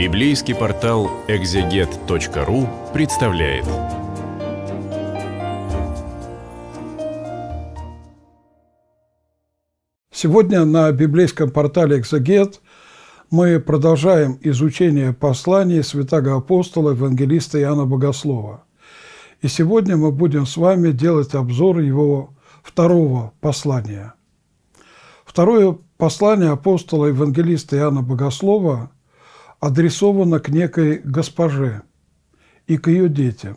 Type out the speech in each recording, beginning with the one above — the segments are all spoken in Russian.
Библейский портал экзегет.ру представляет. Сегодня на библейском портале «Экзегет» мы продолжаем изучение посланий святого апостола евангелиста Иоанна Богослова. И сегодня мы будем с вами делать обзор его второго послания. Второе послание апостола евангелиста Иоанна Богослова – адресовано к некой госпоже и к ее детям.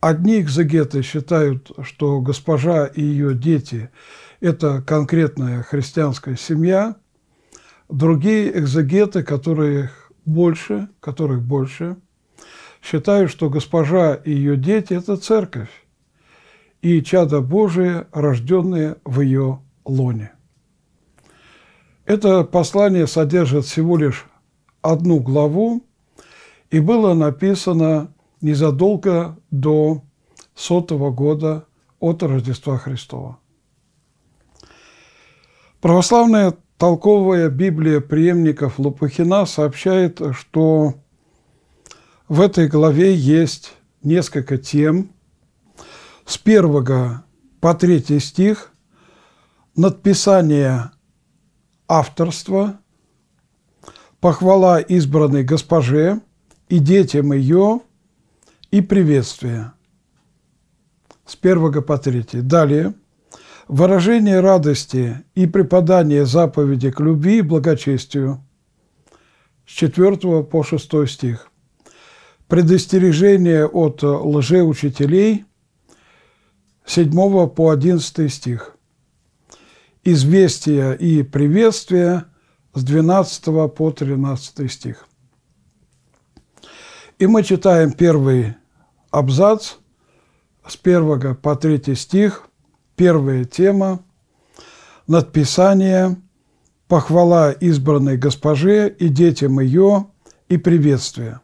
Одни экзегеты считают, что госпожа и ее дети – это конкретная христианская семья, другие экзегеты, которых больше, которых больше, считают, что госпожа и ее дети – это церковь и чада Божие, рожденные в ее лоне. Это послание содержит всего лишь одну главу, и было написано незадолго до сотого года от Рождества Христова. Православная толковая Библия преемников Лопухина сообщает, что в этой главе есть несколько тем. С первого по третий стих – надписание авторства – похвала избранной госпоже и детям ее, и приветствие. С первого по 3. Далее. Выражение радости и преподание заповеди к любви и благочестию. С 4 по 6 стих. Предостережение от лжеучителей. 7 по 11 стих. Известия и приветствия – с 12 по 13 стих. И мы читаем первый абзац с 1 по 3 стих, первая тема, надписание, похвала избранной госпоже и детям ее, и приветствие.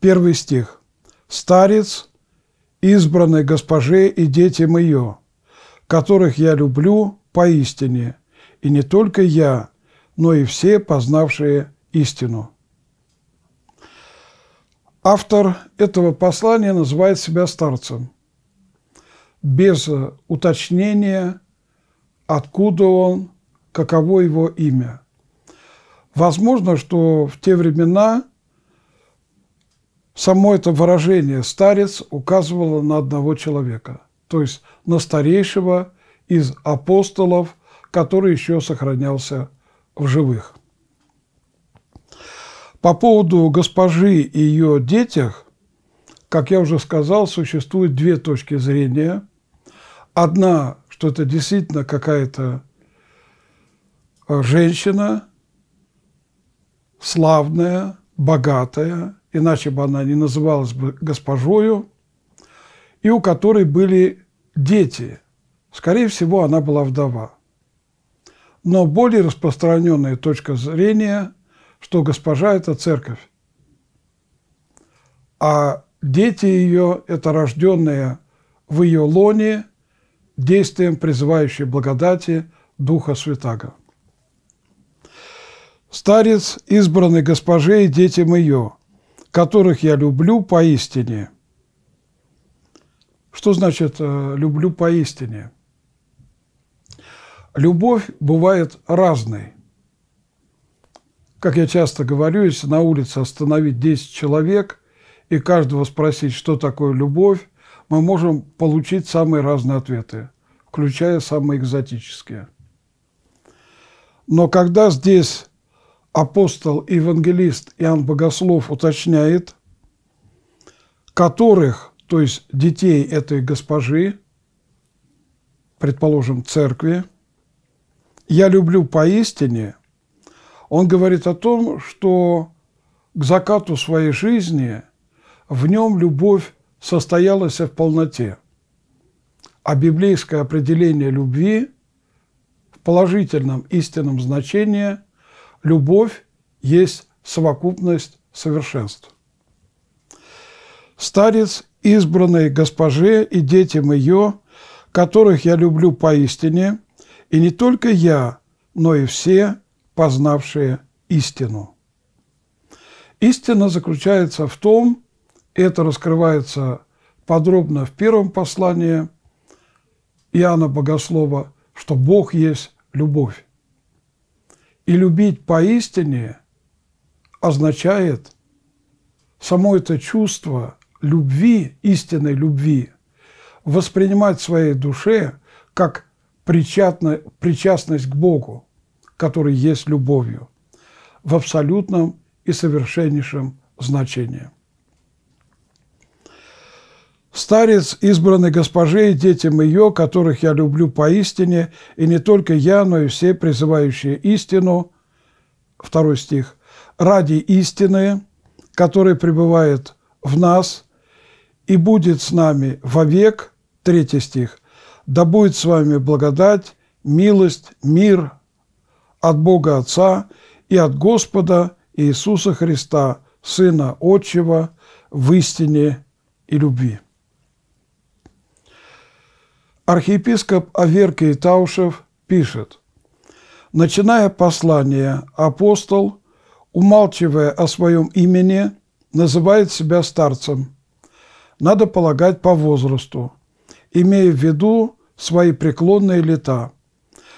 Первый стих. «Старец, избранной госпоже и детям ее, которых я люблю поистине, и не только я, но и все, познавшие истину. Автор этого послания называет себя старцем, без уточнения, откуда он, каково его имя. Возможно, что в те времена само это выражение «старец» указывало на одного человека, то есть на старейшего из апостолов – который еще сохранялся в живых. По поводу госпожи и ее детях, как я уже сказал, существует две точки зрения. Одна, что это действительно какая-то э, женщина, славная, богатая, иначе бы она не называлась бы госпожою, и у которой были дети. Скорее всего, она была вдова но более распространенная точка зрения, что госпожа – это церковь, а дети ее – это рожденные в ее лоне действием призывающей благодати Духа Святаго. Старец, избранный госпоже и детям ее, которых я люблю поистине. Что значит э, «люблю поистине»? Любовь бывает разной. Как я часто говорю, если на улице остановить 10 человек и каждого спросить, что такое любовь, мы можем получить самые разные ответы, включая самые экзотические. Но когда здесь апостол евангелист Иоанн Богослов уточняет, которых, то есть детей этой госпожи, предположим, церкви, «Я люблю поистине», он говорит о том, что к закату своей жизни в нем любовь состоялась в полноте. А библейское определение любви в положительном истинном значении – любовь есть совокупность совершенств. Старец, избранный госпоже и детям ее, которых я люблю поистине – и не только я, но и все, познавшие истину. Истина заключается в том, это раскрывается подробно в первом послании Иоанна Богослова, что Бог есть любовь. И любить поистине означает само это чувство любви, истинной любви, воспринимать в своей душе как причастна, причастность к Богу, который есть любовью, в абсолютном и совершеннейшем значении. Старец, избранный госпожей и детям ее, которых я люблю поистине, и не только я, но и все призывающие истину, второй стих, ради истины, которая пребывает в нас и будет с нами вовек, третий стих, да будет с вами благодать, милость, мир от Бога Отца и от Господа Иисуса Христа, Сына Отчего, в истине и любви. Архиепископ Аверкий Таушев пишет, начиная послание, апостол, умалчивая о своем имени, называет себя старцем. Надо полагать по возрасту – имея в виду свои преклонные лета.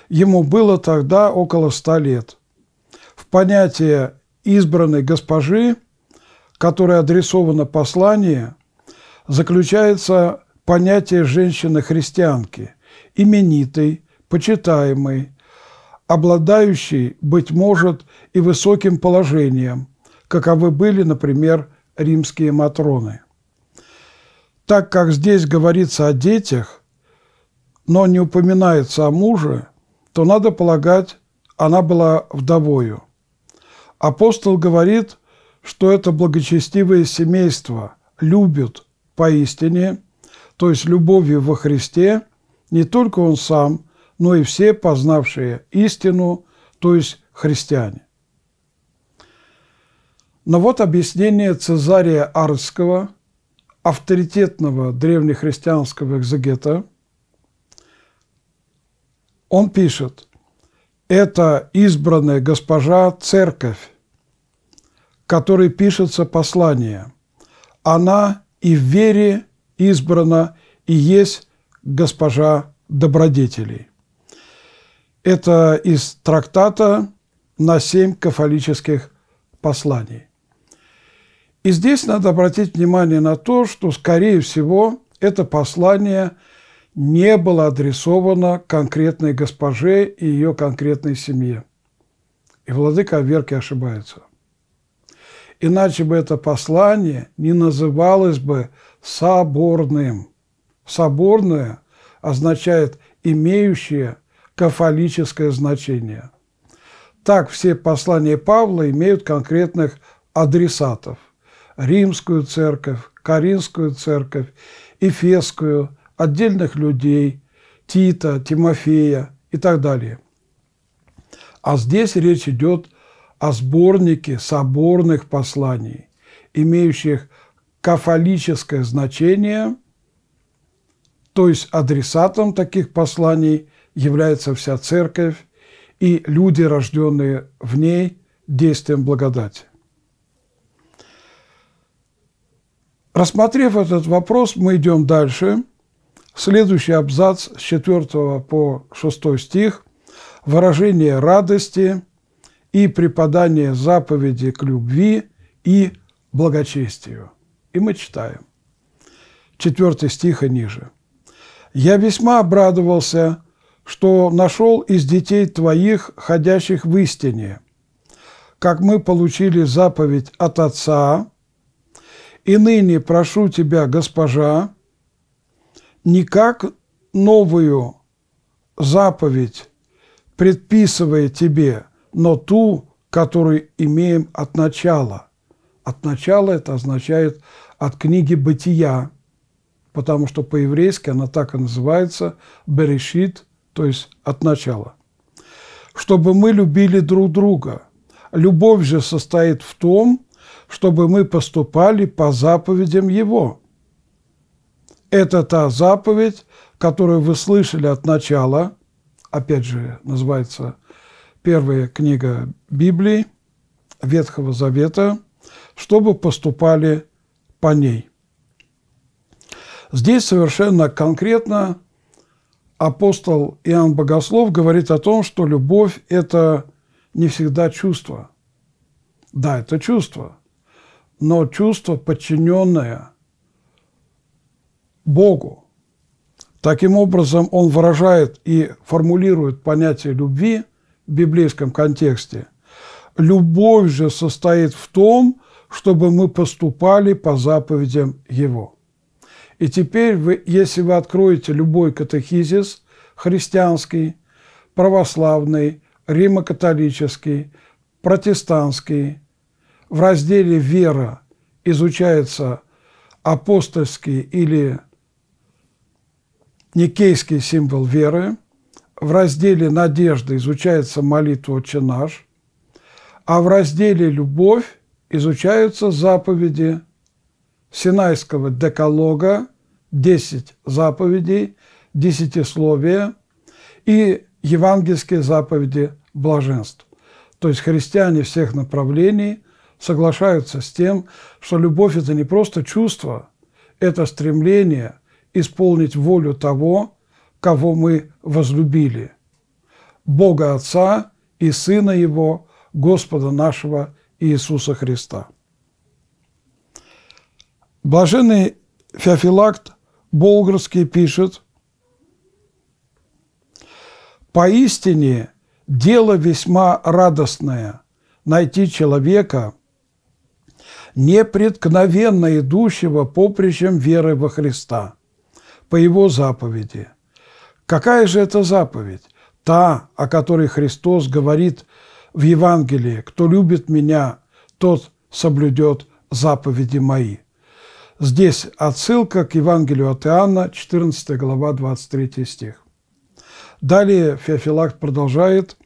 Ему было тогда около ста лет. В понятие избранной госпожи, которое адресовано послание, заключается понятие женщины-христианки, именитой, почитаемой, обладающей, быть может, и высоким положением, каковы были, например, римские матроны. Так как здесь говорится о детях, но не упоминается о муже, то надо полагать, она была вдовою. Апостол говорит, что это благочестивое семейство любит поистине, то есть любовью во Христе, не только он сам, но и все познавшие истину, то есть христиане. Но вот объяснение Цезария Арского – авторитетного древнехристианского экзегета, он пишет, это избранная госпожа церковь, которой пишется послание. Она и в вере избрана, и есть госпожа добродетелей. Это из трактата на семь кафолических посланий. И здесь надо обратить внимание на то, что, скорее всего, это послание не было адресовано конкретной госпоже и ее конкретной семье. И владыка Верки ошибается. Иначе бы это послание не называлось бы соборным. Соборное означает имеющее кафолическое значение. Так все послания Павла имеют конкретных адресатов – римскую церковь, Каринскую церковь, Эфесскую, отдельных людей, Тита, Тимофея и так далее. А здесь речь идет о сборнике соборных посланий, имеющих кафолическое значение, то есть адресатом таких посланий является вся церковь и люди, рожденные в ней действием благодати. Рассмотрев этот вопрос, мы идем дальше. Следующий абзац с 4 по 6 стих – выражение радости и преподание заповеди к любви и благочестию. И мы читаем. 4 стих и ниже. «Я весьма обрадовался, что нашел из детей твоих, ходящих в истине, как мы получили заповедь от Отца, и ныне прошу тебя, госпожа, не как новую заповедь предписывая тебе, но ту, которую имеем от начала. От начала это означает от книги «Бытия», потому что по-еврейски она так и называется «Берешит», то есть «от начала». Чтобы мы любили друг друга. Любовь же состоит в том, чтобы мы поступали по заповедям Его. Это та заповедь, которую вы слышали от начала, опять же, называется первая книга Библии, Ветхого Завета, чтобы поступали по ней. Здесь совершенно конкретно апостол Иоанн Богослов говорит о том, что любовь – это не всегда чувство. Да, это чувство – но чувство, подчиненное Богу. Таким образом, он выражает и формулирует понятие любви в библейском контексте. Любовь же состоит в том, чтобы мы поступали по заповедям Его. И теперь, вы, если вы откроете любой катехизис, христианский, православный, римокатолический, протестантский – в разделе «Вера» изучается апостольский или никейский символ веры, в разделе «Надежда» изучается молитва «Отче наш», а в разделе «Любовь» изучаются заповеди Синайского декалога, 10 заповедей, десятисловия и евангельские заповеди блаженств. То есть христиане всех направлений соглашаются с тем, что любовь – это не просто чувство, это стремление исполнить волю того, кого мы возлюбили – Бога Отца и Сына Его, Господа нашего Иисуса Христа. Блаженный Феофилакт болгарский пишет, «Поистине дело весьма радостное – найти человека – непреткновенно идущего поприщем веры во Христа, по Его заповеди. Какая же это заповедь? Та, о которой Христос говорит в Евангелии, «Кто любит Меня, тот соблюдет заповеди Мои». Здесь отсылка к Евангелию от Иоанна, 14 глава, 23 стих. Далее Феофилакт продолжает.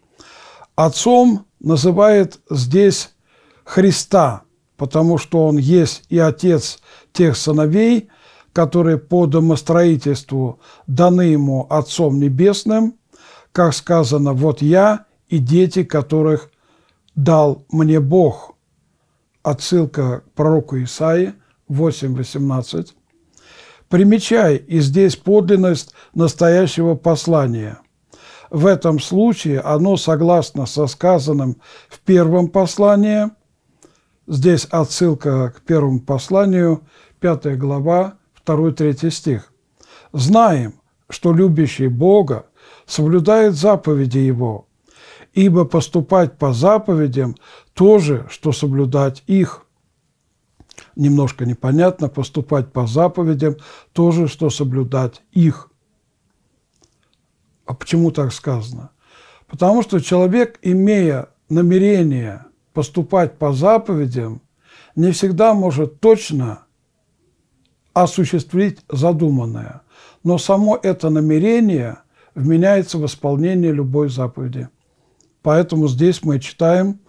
Отцом называет здесь Христа, потому что он есть и отец тех сыновей, которые по домостроительству даны ему Отцом Небесным, как сказано, вот я и дети, которых дал мне Бог. Отсылка к пророку Исаии 8.18. Примечай и здесь подлинность настоящего послания. В этом случае оно, согласно со сказанным в первом послании – Здесь отсылка к первому посланию, 5 глава, 2-3 стих. «Знаем, что любящий Бога соблюдает заповеди Его, ибо поступать по заповедям – то же, что соблюдать их». Немножко непонятно, поступать по заповедям – то же, что соблюдать их. А почему так сказано? Потому что человек, имея намерение – поступать по заповедям, не всегда может точно осуществить задуманное, но само это намерение вменяется в исполнение любой заповеди. Поэтому здесь мы читаем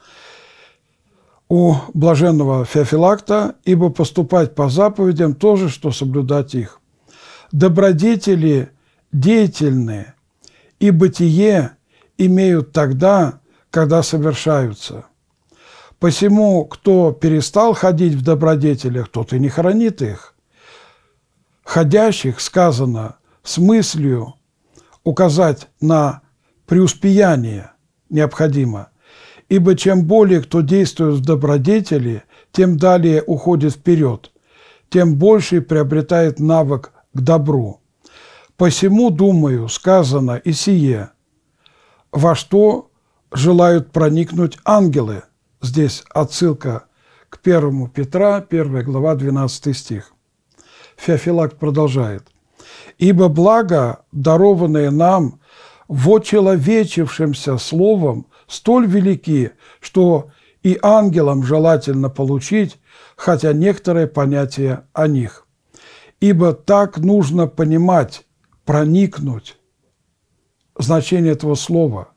у блаженного Феофилакта, ибо поступать по заповедям тоже, что соблюдать их. Добродетели деятельные и бытие имеют тогда, когда совершаются. Посему, кто перестал ходить в добродетелях, тот и не хранит их. Ходящих сказано с мыслью указать на преуспеяние необходимо, ибо чем более кто действует в добродетели, тем далее уходит вперед, тем больше приобретает навык к добру. Посему, думаю, сказано и сие, во что желают проникнуть ангелы – Здесь отсылка к 1 Петра, 1 глава, 12 стих. Феофилакт продолжает. «Ибо благо, дарованное нам в очеловечившемся словом, столь велики, что и ангелам желательно получить, хотя некоторые понятия о них. Ибо так нужно понимать, проникнуть значение этого слова.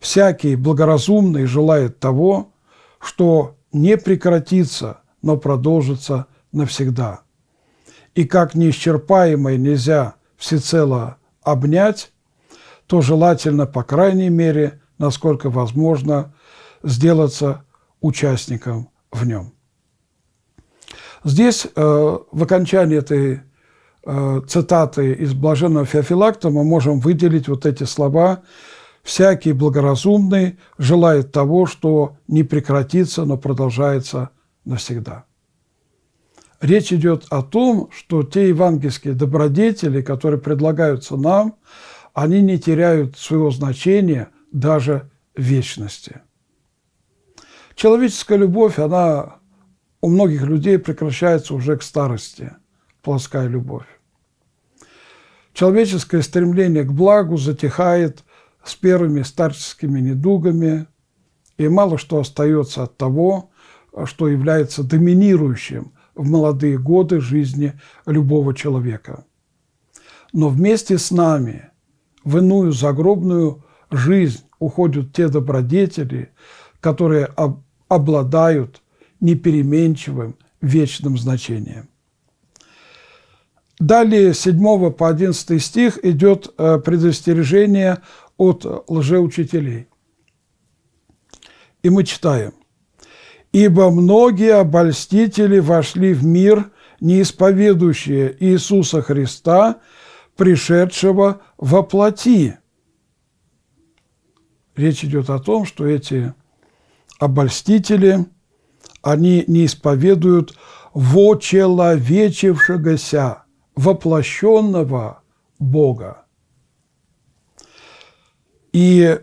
Всякий благоразумный желает того, что не прекратится, но продолжится навсегда. И как неисчерпаемое нельзя всецело обнять, то желательно, по крайней мере, насколько возможно, сделаться участником в нем. Здесь э, в окончании этой э, цитаты из Блаженного Феофилакта мы можем выделить вот эти слова всякий благоразумный желает того, что не прекратится, но продолжается навсегда. Речь идет о том, что те евангельские добродетели, которые предлагаются нам, они не теряют своего значения даже вечности. Человеческая любовь, она у многих людей прекращается уже к старости, плоская любовь. Человеческое стремление к благу затихает с первыми старческими недугами, и мало что остается от того, что является доминирующим в молодые годы жизни любого человека. Но вместе с нами в иную загробную жизнь уходят те добродетели, которые об, обладают непеременчивым вечным значением. Далее 7 по 11 стих идет э, предостережение от лжеучителей. И мы читаем. «Ибо многие обольстители вошли в мир, неисповедующие Иисуса Христа, пришедшего во плоти». Речь идет о том, что эти обольстители, они не исповедуют вочеловечившегося, воплощенного Бога. И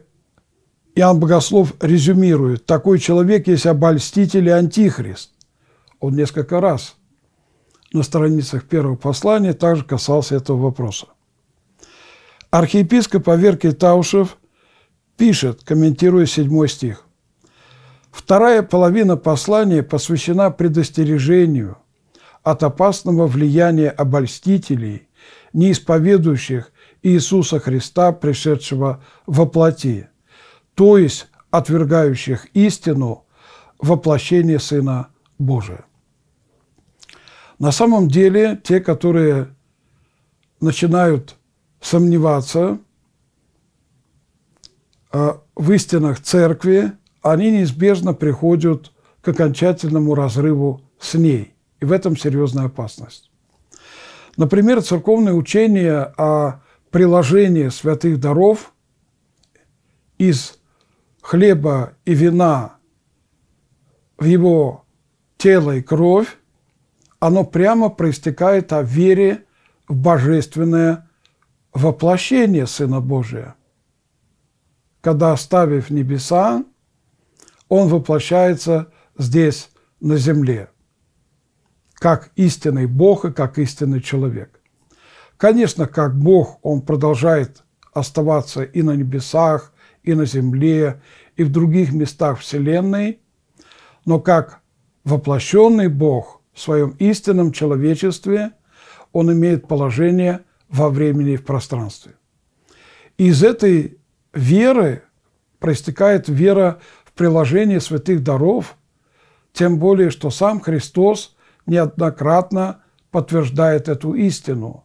Иоанн Богослов резюмирует, такой человек есть обольститель и антихрист. Он несколько раз на страницах первого послания также касался этого вопроса. Архиепископ Аверкий Таушев пишет, комментируя седьмой стих, «Вторая половина послания посвящена предостережению от опасного влияния обольстителей, неисповедующих Иисуса Христа, пришедшего во плоти, то есть отвергающих истину воплощение Сына Божия. На самом деле, те, которые начинают сомневаться а, в истинах церкви, они неизбежно приходят к окончательному разрыву с ней. И в этом серьезная опасность. Например, церковное учение о приложение святых даров из хлеба и вина в его тело и кровь, оно прямо проистекает о вере в божественное воплощение Сына Божия. Когда, оставив небеса, Он воплощается здесь, на земле, как истинный Бог и как истинный человек. Конечно, как Бог, Он продолжает оставаться и на небесах, и на земле, и в других местах Вселенной, но как воплощенный Бог в своем истинном человечестве, Он имеет положение во времени и в пространстве. И из этой веры проистекает вера в приложение святых даров, тем более, что сам Христос неоднократно подтверждает эту истину –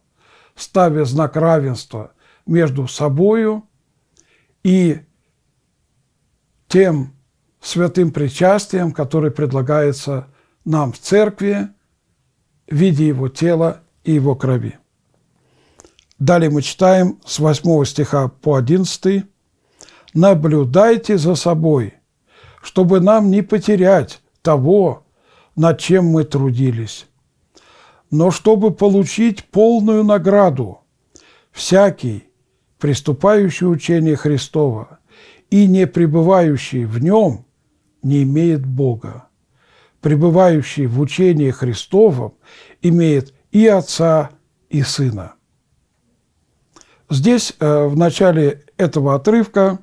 ставя знак равенства между собою и тем святым причастием, которое предлагается нам в церкви в виде его тела и его крови. Далее мы читаем с 8 стиха по 11. «Наблюдайте за собой, чтобы нам не потерять того, над чем мы трудились, но чтобы получить полную награду всякий, приступающий учение Христова и не пребывающий в нем, не имеет Бога. Пребывающий в учении Христовом имеет и Отца, и Сына. Здесь э, в начале этого отрывка,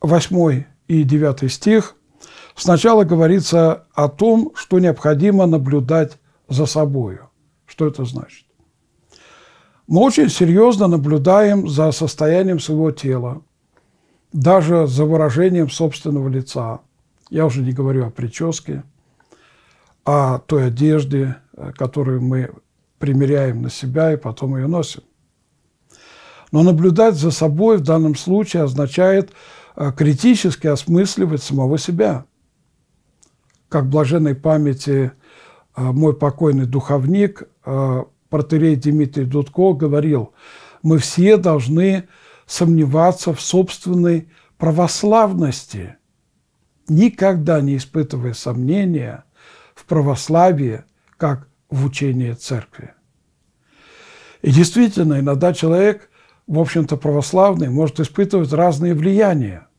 8 и 9 стих, сначала говорится о том, что необходимо наблюдать за собою. Что это значит? Мы очень серьезно наблюдаем за состоянием своего тела, даже за выражением собственного лица. Я уже не говорю о прическе, о той одежде, э, которую мы примеряем на себя и потом ее носим. Но наблюдать за собой в данном случае означает э, критически осмысливать самого себя. Как в блаженной памяти – а мой покойный духовник, а, протерей Дмитрий Дудко, говорил, мы все должны сомневаться в собственной православности, никогда не испытывая сомнения в православии, как в учении церкви. И действительно, иногда человек, в общем-то, православный, может испытывать разные влияния –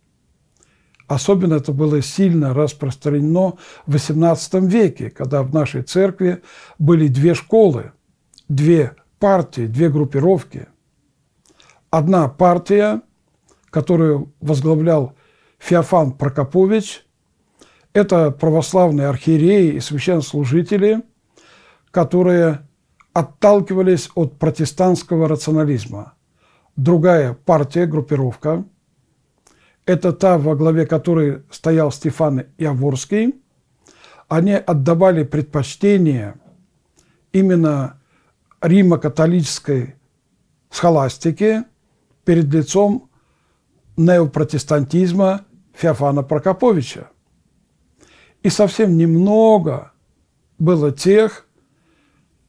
Особенно это было сильно распространено в XVIII веке, когда в нашей церкви были две школы, две партии, две группировки. Одна партия, которую возглавлял Феофан Прокопович, это православные архиереи и священнослужители, которые отталкивались от протестантского рационализма. Другая партия, группировка – это та, во главе которой стоял Стефан Яворский, они отдавали предпочтение именно римо-католической схоластике перед лицом неопротестантизма Феофана Прокоповича. И совсем немного было тех,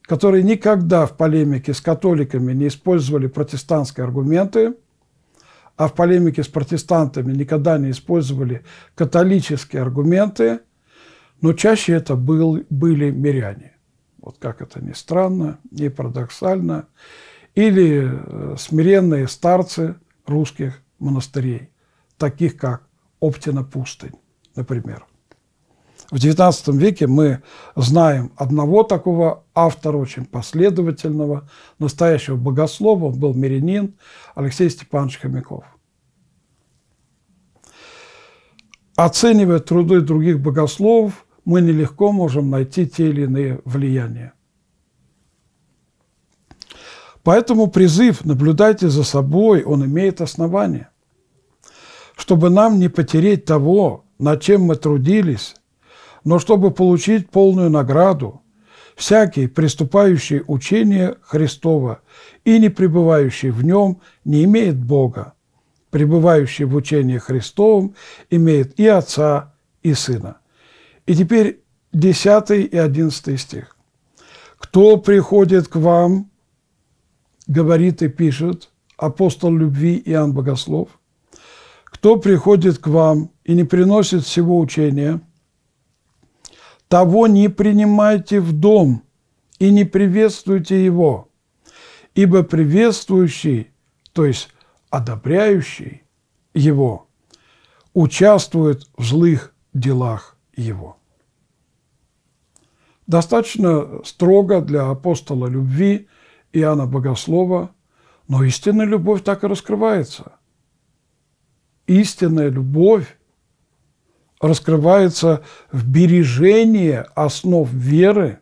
которые никогда в полемике с католиками не использовали протестантские аргументы – а в полемике с протестантами никогда не использовали католические аргументы, но чаще это был, были миряне. Вот как это ни странно, ни парадоксально. Или э, смиренные старцы русских монастырей, таких как Оптина пустынь, например. В XIX веке мы знаем одного такого автора, очень последовательного, настоящего богослова, он был мирянин, Алексей Степанович Хомяков. Оценивая труды других богословов, мы нелегко можем найти те или иные влияния. Поэтому призыв «наблюдайте за собой» он имеет основание. Чтобы нам не потереть того, над чем мы трудились, но чтобы получить полную награду, всякий, приступающий учение Христова и не пребывающий в нем, не имеет Бога. Пребывающий в учении Христовом имеет и Отца, и Сына. И теперь 10 и 11 стих. «Кто приходит к вам, – говорит и пишет апостол любви Иоанн Богослов, – кто приходит к вам и не приносит всего учения – того не принимайте в дом и не приветствуйте его, ибо приветствующий, то есть одобряющий его, участвует в злых делах его. Достаточно строго для апостола любви Иоанна Богослова, но истинная любовь так и раскрывается. Истинная любовь раскрывается в бережении основ веры,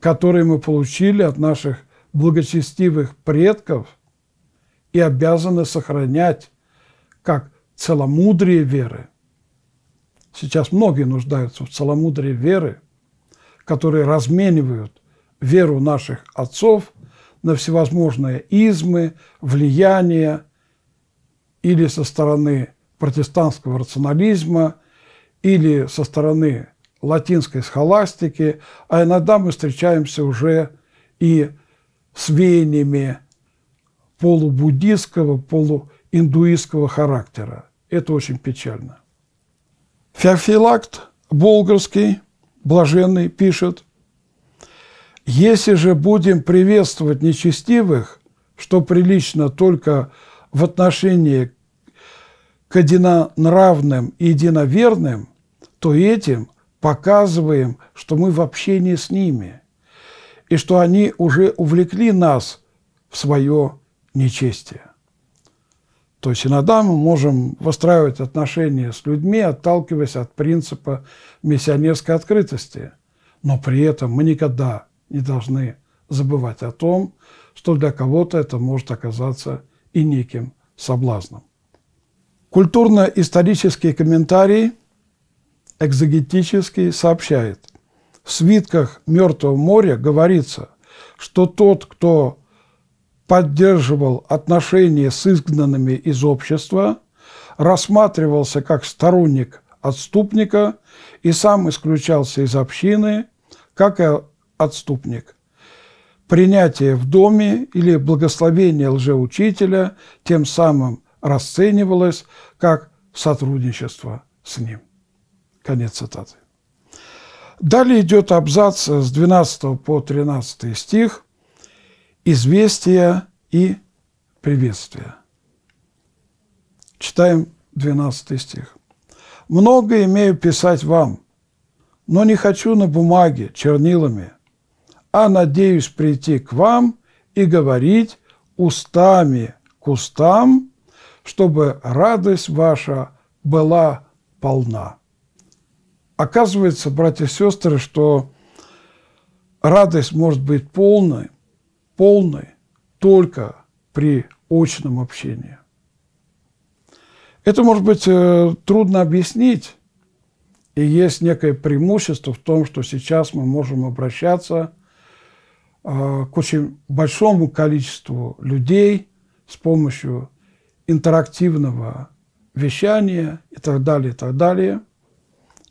которые мы получили от наших благочестивых предков и обязаны сохранять как целомудрие веры. Сейчас многие нуждаются в целомудрии веры, которые разменивают веру наших отцов на всевозможные измы, влияния или со стороны протестантского рационализма или со стороны латинской схоластики, а иногда мы встречаемся уже и с веяниями полубуддистского, полуиндуистского характера. Это очень печально. Феофилакт Болгарский, блаженный, пишет, «Если же будем приветствовать нечестивых, что прилично только в отношении к единонравным и единоверным, то этим показываем, что мы в общении с ними, и что они уже увлекли нас в свое нечестие. То есть иногда мы можем выстраивать отношения с людьми, отталкиваясь от принципа миссионерской открытости, но при этом мы никогда не должны забывать о том, что для кого-то это может оказаться и неким соблазном. Культурно-исторический комментарий экзогетический сообщает, в свитках Мертвого моря говорится, что тот, кто поддерживал отношения с изгнанными из общества, рассматривался как сторонник отступника и сам исключался из общины, как и отступник. Принятие в доме или благословение лжеучителя тем самым расценивалось как сотрудничество с ним. Конец цитаты. Далее идет абзац с 12 по 13 стих «Известия и приветствия». Читаем 12 стих. «Много имею писать вам, но не хочу на бумаге, чернилами, а надеюсь прийти к вам и говорить устами к устам чтобы радость ваша была полна. Оказывается, братья и сестры, что радость может быть полной, полной только при очном общении. Это может быть э, трудно объяснить, и есть некое преимущество в том, что сейчас мы можем обращаться э, к очень большому количеству людей с помощью интерактивного вещания и так далее, и так далее.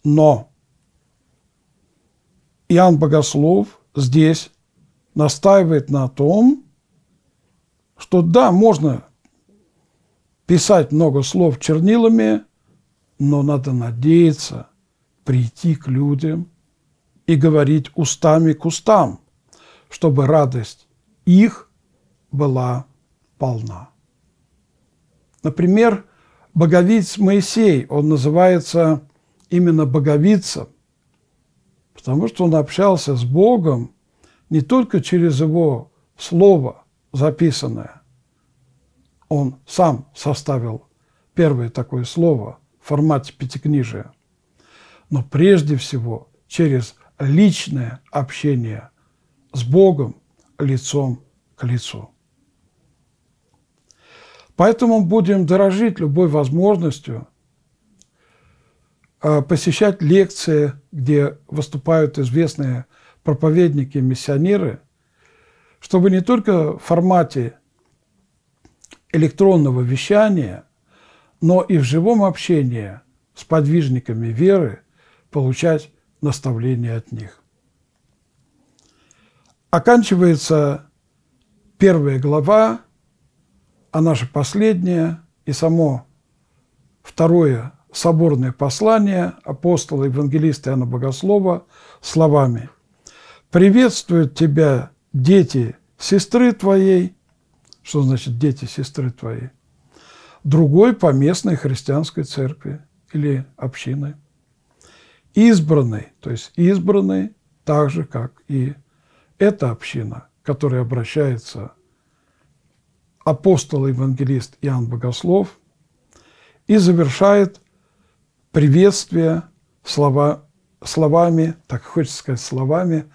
Но Иоанн Богослов здесь настаивает на том, что да, можно писать много слов чернилами, но надо надеяться прийти к людям и говорить устами к устам, чтобы радость их была полна. Например, боговиц Моисей, он называется именно боговицем, потому что он общался с Богом не только через его слово записанное, он сам составил первое такое слово в формате пятикнижия, но прежде всего через личное общение с Богом лицом к лицу. Поэтому будем дорожить любой возможностью а, посещать лекции, где выступают известные проповедники, миссионеры, чтобы не только в формате электронного вещания, но и в живом общении с подвижниками веры получать наставления от них. Оканчивается первая глава а наше последнее и само второе соборное послание апостола евангелиста Иоанна Богослова словами «Приветствуют тебя, дети сестры твоей». Что значит «дети сестры твоей»? Другой поместной христианской церкви или общины. Избранный, то есть избранный так же, как и эта община, которая обращается апостол-евангелист Иоанн Богослов и завершает приветствие слова, словами, так хочется сказать, словами,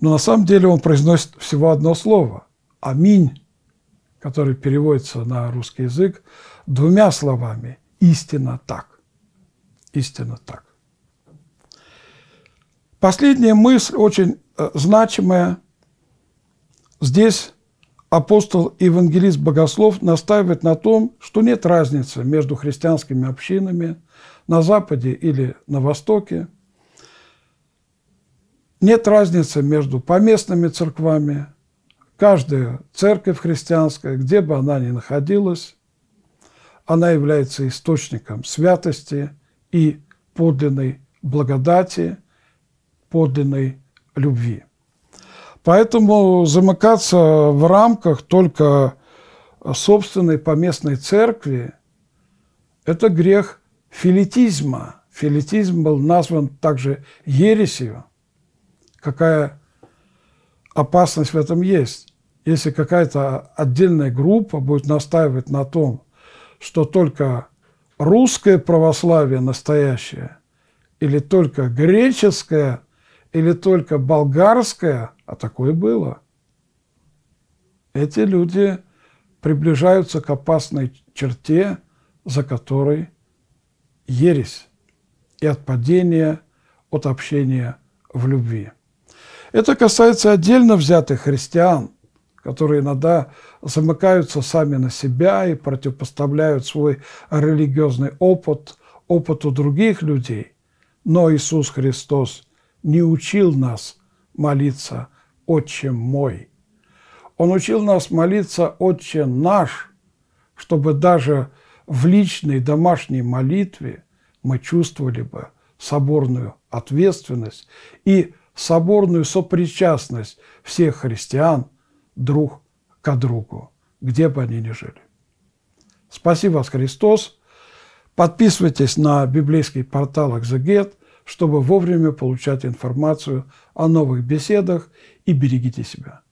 но на самом деле он произносит всего одно слово – «Аминь», который переводится на русский язык двумя словами – «Истина так». Истина так. Последняя мысль очень э, значимая. Здесь Апостол и евангелист Богослов настаивает на том, что нет разницы между христианскими общинами на Западе или на Востоке, нет разницы между поместными церквами, каждая церковь христианская, где бы она ни находилась, она является источником святости и подлинной благодати, подлинной любви. Поэтому замыкаться в рамках только собственной поместной церкви – это грех филитизма. Филитизм был назван также ересью. Какая опасность в этом есть? Если какая-то отдельная группа будет настаивать на том, что только русское православие настоящее, или только греческое, или только болгарское – а такое было. Эти люди приближаются к опасной черте, за которой ересь и отпадение от общения в любви. Это касается отдельно взятых христиан, которые иногда замыкаются сами на себя и противопоставляют свой религиозный опыт опыту других людей. Но Иисус Христос не учил нас молиться «Отче мой». Он учил нас молиться «Отче наш», чтобы даже в личной домашней молитве мы чувствовали бы соборную ответственность и соборную сопричастность всех христиан друг к другу, где бы они ни жили. Спасибо вас, Христос! Подписывайтесь на библейский портал «Экзегет», чтобы вовремя получать информацию о новых беседах и берегите себя.